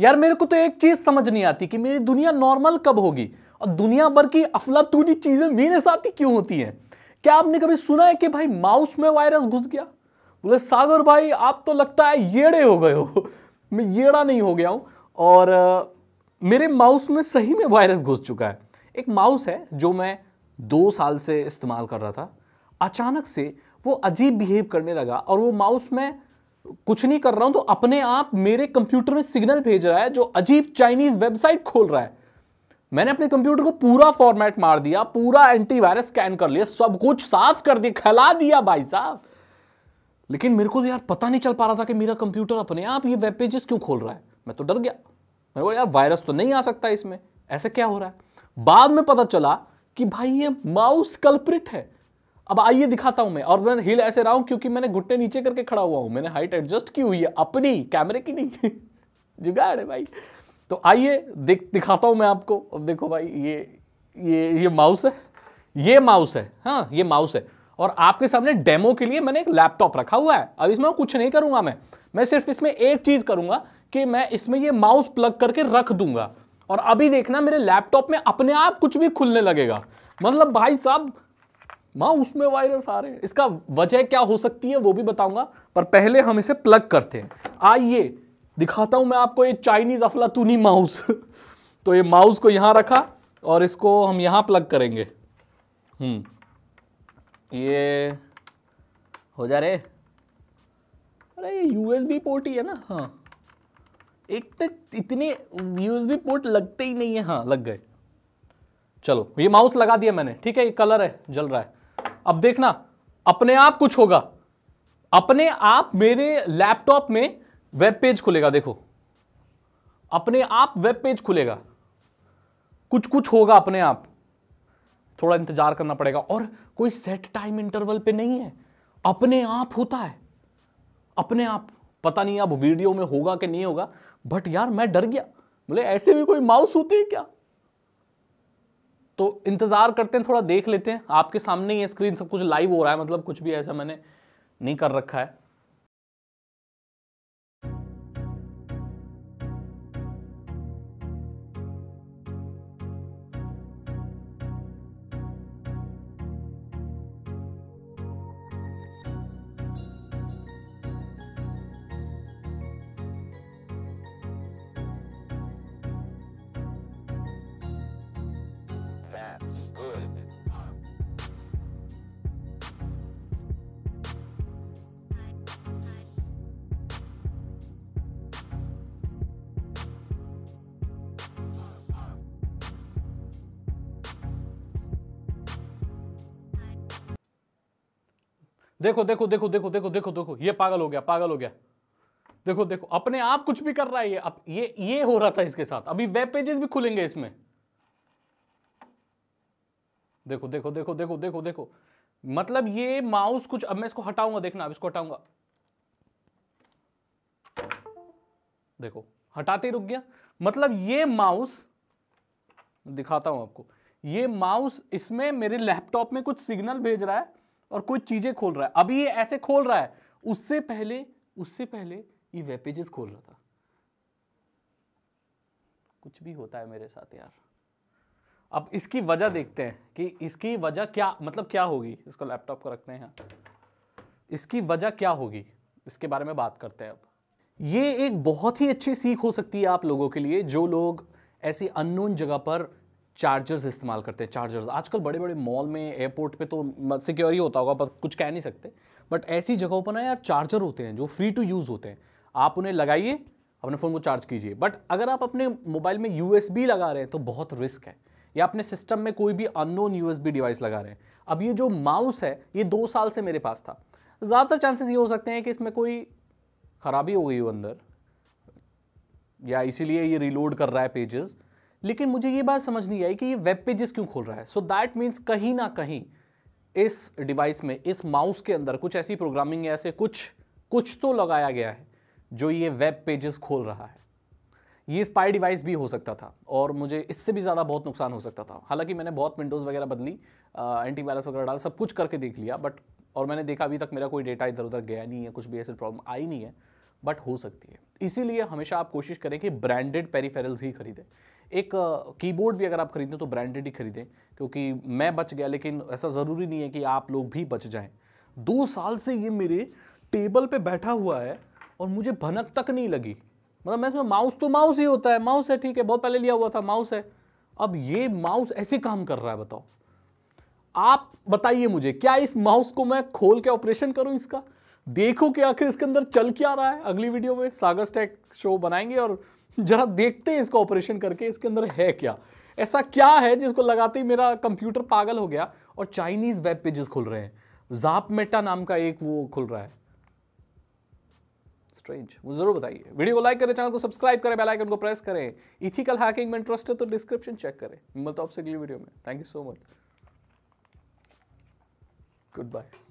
यार मेरे को तो एक चीज समझ नहीं आती कि मेरी दुनिया नॉर्मल कब होगी और दुनिया भर की अफलातूनी चीजें मेरे साथ ही क्यों होती हैं क्या आपने कभी सुना है कि भाई माउस में वायरस घुस गया बोले सागर भाई आप तो लगता है येड़े हो गए हो मैं येड़ा नहीं हो गया हूँ और आ, मेरे माउस में सही में वायरस घुस चुका है एक माउस है जो मैं दो साल से इस्तेमाल कर रहा था अचानक से वो अजीब बिहेव करने लगा और वो माउस में कुछ नहीं कर रहा हूं तो अपने आप मेरे कंप्यूटर में सिग्नल भेज रहा है जो अजीब चाइनीज वेबसाइट खोल रहा है मैंने अपने कंप्यूटर को पूरा फॉर्मेट मार दिया पूरा एंटीवायरस स्कैन कर लिया सब कुछ साफ कर दिया खिला दिया भाई साहब लेकिन मेरे को तो यार पता नहीं चल पा रहा था कि मेरा कंप्यूटर अपने आप ये वेब पेजेस क्यों खोल रहा है मैं तो डर गया मेरे को यार वायरस तो नहीं आ सकता इसमें ऐसे क्या हो रहा है बाद में पता चला कि भाई ये माउस कल्प्रिट है अब आइए दिखाता हूं मैं और मैं हिल ऐसे रहा हूं क्योंकि मैंने घुट्टे नीचे करके खड़ा हुआ हूं मैंने हाइट एडजस्ट की हुई है अपनी कैमरे की नहीं जुगाड़ है भाई तो आइए देख दिखाता हूं मैं आपको अब देखो भाई ये ये ये माउस है ये माउस है हाँ ये माउस है और आपके सामने डेमो के लिए मैंने एक लैपटॉप रखा हुआ है अब इसमें कुछ नहीं करूंगा मैं मैं सिर्फ इसमें एक चीज करूंगा कि मैं इसमें ये माउस प्लग करके रख दूंगा और अभी देखना मेरे लैपटॉप में अपने आप कुछ भी खुलने लगेगा मतलब भाई साहब माँ उसमें वायरस आ रहे हैं इसका वजह क्या हो सकती है वो भी बताऊंगा पर पहले हम इसे प्लग करते हैं आइए दिखाता हूं मैं आपको ये चाइनीज अफलातूनी माउस तो ये माउस को यहां रखा और इसको हम यहां प्लग करेंगे हम्म ये हो जा रहे अरे ये यूएसबी पोर्ट ही है ना हाँ एक तो इतने यूएसबी पोर्ट लगते ही नहीं है हाँ लग गए चलो ये माउस लगा दिया मैंने ठीक है ये कलर है जल रहा है अब देखना अपने आप कुछ होगा अपने आप मेरे लैपटॉप में वेब पेज खुलेगा देखो अपने आप वेब पेज खुलेगा कुछ कुछ होगा अपने आप थोड़ा इंतजार करना पड़ेगा और कोई सेट टाइम इंटरवल पे नहीं है अपने आप होता है अपने आप पता नहीं अब वीडियो में होगा कि नहीं होगा बट यार मैं डर गया बोले मतलब ऐसे भी कोई माउस होती है क्या तो इंतज़ार करते हैं थोड़ा देख लेते हैं आपके सामने ये स्क्रीन सब कुछ लाइव हो रहा है मतलब कुछ भी ऐसा मैंने नहीं कर रखा है देखो देखो देखो देखो देखो देखो देखो ये पागल हो गया पागल हो गया देखो देखो अपने आप कुछ भी कर रहा है ये अब ये ये हो रहा था इसके साथ अभी वेब पेजेस भी खुलेंगे इसमें देखो देखो देखो देखो देखो देखो मतलब ये माउस कुछ अब मैं इसको हटाऊंगा देखना अब इसको हटाऊंगा देखो हटाते रुक गया मतलब ये माउस दिखाता हूं आपको ये माउस इसमें मेरे लैपटॉप में कुछ सिग्नल भेज रहा है और कोई चीजें खोल रहा है अभी ये ऐसे खोल रहा है उससे पहले उससे पहले ये वेब पेजेस खोल रहा था कुछ भी होता है मेरे साथ यार अब इसकी वजह देखते हैं कि इसकी वजह क्या मतलब क्या होगी इसको लैपटॉप को रखते हैं इसकी वजह क्या होगी इसके बारे में बात करते हैं अब ये एक बहुत ही अच्छी सीख हो सकती है आप लोगों के लिए जो लोग ऐसी अननोन जगह पर चार्जर्स इस्तेमाल करते हैं चार्जर्स आजकल बड़े बड़े मॉल में एयरपोर्ट पे तो सिक्योरी होता होगा पर कुछ कह नहीं सकते बट ऐसी जगहों पर ना यार चार्जर होते हैं जो फ्री टू यूज़ होते हैं आप उन्हें लगाइए अपने फ़ोन को चार्ज कीजिए बट अगर आप अपने मोबाइल में यू लगा रहे हैं तो बहुत रिस्क है या अपने सिस्टम में कोई भी अननोन यू डिवाइस लगा रहे हैं अब ये जो माउस है ये दो साल से मेरे पास था ज़्यादातर चांसेस ये हो सकते हैं कि इसमें कोई ख़राबी हो गई हो अंदर या इसीलिए ये रिलोड कर रहा है पेजेस लेकिन मुझे ये बात समझ नहीं आई कि ये वेब पेजेस क्यों खोल रहा है सो दैट मीन्स कहीं ना कहीं इस डिवाइस में इस माउस के अंदर कुछ ऐसी प्रोग्रामिंग ऐसे कुछ कुछ तो लगाया गया है जो ये वेब पेजेस खोल रहा है ये स्पाई डिवाइस भी हो सकता था और मुझे इससे भी ज़्यादा बहुत नुकसान हो सकता था हालांकि मैंने बहुत विंडोज़ वगैरह बदली एंटीवायरस वगैरह डाल सब कुछ करके देख लिया बट और मैंने देखा अभी तक मेरा कोई डेटा इधर उधर गया नहीं है कुछ भी ऐसी प्रॉब्लम आई नहीं है बट हो सकती है इसीलिए हमेशा आप कोशिश करें कि ब्रांडेड पेरीफेरल्स ही खरीदें एक कीबोर्ड भी अगर आप खरीदें तो ब्रांडेड ही खरीदें क्योंकि मैं बच गया लेकिन ऐसा ज़रूरी नहीं है कि आप लोग भी बच जाएं दो साल से ये मेरे टेबल पे बैठा हुआ है और मुझे भनक तक नहीं लगी मतलब मैं सुना माउस तो माउस ही होता है माउस है ठीक है बहुत पहले लिया हुआ था माउस है अब ये माउस ऐसे काम कर रहा है बताओ आप बताइए मुझे क्या इस माउस को मैं खोल के ऑपरेशन करूं इसका देखो कि आखिर इसके अंदर चल क्या रहा है अगली वीडियो में सागर स्टैक शो बनाएंगे और जरा देखते हैं इसका ऑपरेशन करके इसके अंदर है क्या ऐसा क्या है जिसको लगाते ही मेरा कंप्यूटर पागल हो गया और चाइनीज वेब पेजेस खुल रहे हैं जाप मेटा नाम का एक वो खुल रहा है स्ट्रेंज वो जरूर बताइए वीडियो को लाइक करें चैनल को सब्सक्राइब करें बेल आइकन को प्रेस करें इथिकल हैकिंग में इंटरेस्ट है तो डिस्क्रिप्शन चेक करें मिलता हूं आपसे अगली वीडियो में thank you so much good bye